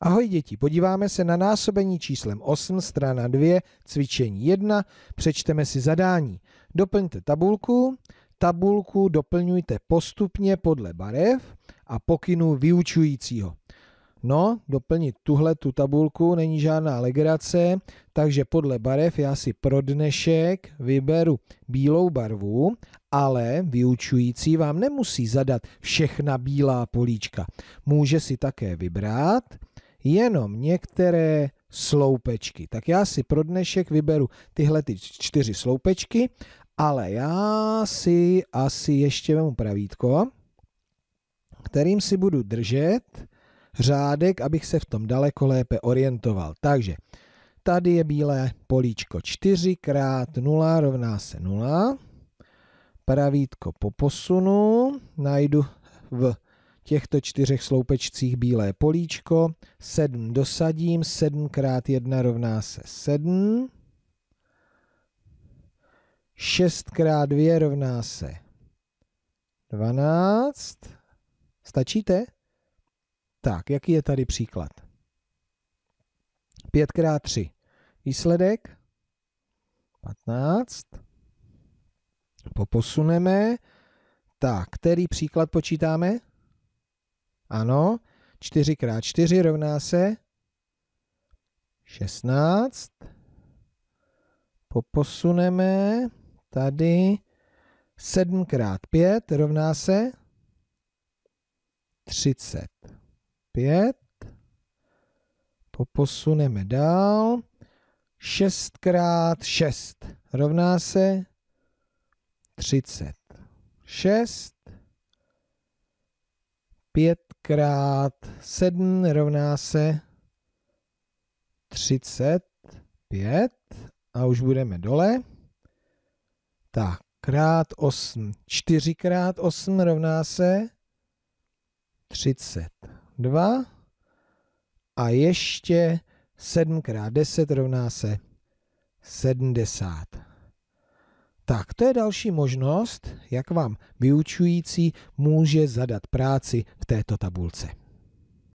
Ahoj děti, podíváme se na násobení číslem 8, strana 2, cvičení 1, přečteme si zadání. Doplňte tabulku, tabulku doplňujte postupně podle barev a pokynu vyučujícího. No, doplnit tuhle tu tabulku není žádná legrace, takže podle barev já si pro dnešek vyberu bílou barvu, ale vyučující vám nemusí zadat všechna bílá políčka. Může si také vybrat jenom některé sloupečky. Tak já si pro dnešek vyberu tyhle ty čtyři sloupečky, ale já si asi ještě vemu pravítko, kterým si budu držet řádek, abych se v tom daleko lépe orientoval. Takže tady je bílé políčko 4 krát 0 rovná se 0. Pravítko po posunu najdu v těchto čtyřech sloupečcích bílé políčko, 7 dosadím, 7 krát 1 rovná se 7, 6 krát 2 rovná se 12, stačíte? Tak, jaký je tady příklad? 5 krát 3, výsledek 15, poposuneme, tak, který příklad počítáme? Ano, 4 krát 4 rovná se 16. Poposuneme tady 7 krát 5 rovná se 35. Poposuneme dál. 6 krát 6 rovná se 36. 5 krát 7 rovná se 35 a už budeme dole. Tak, krát 8, 4 krát 8 rovná se 32 a ještě 7 krát 10 rovná se 70. Tak, to je další možnost, jak vám vyučující může zadat práci v této tabulce.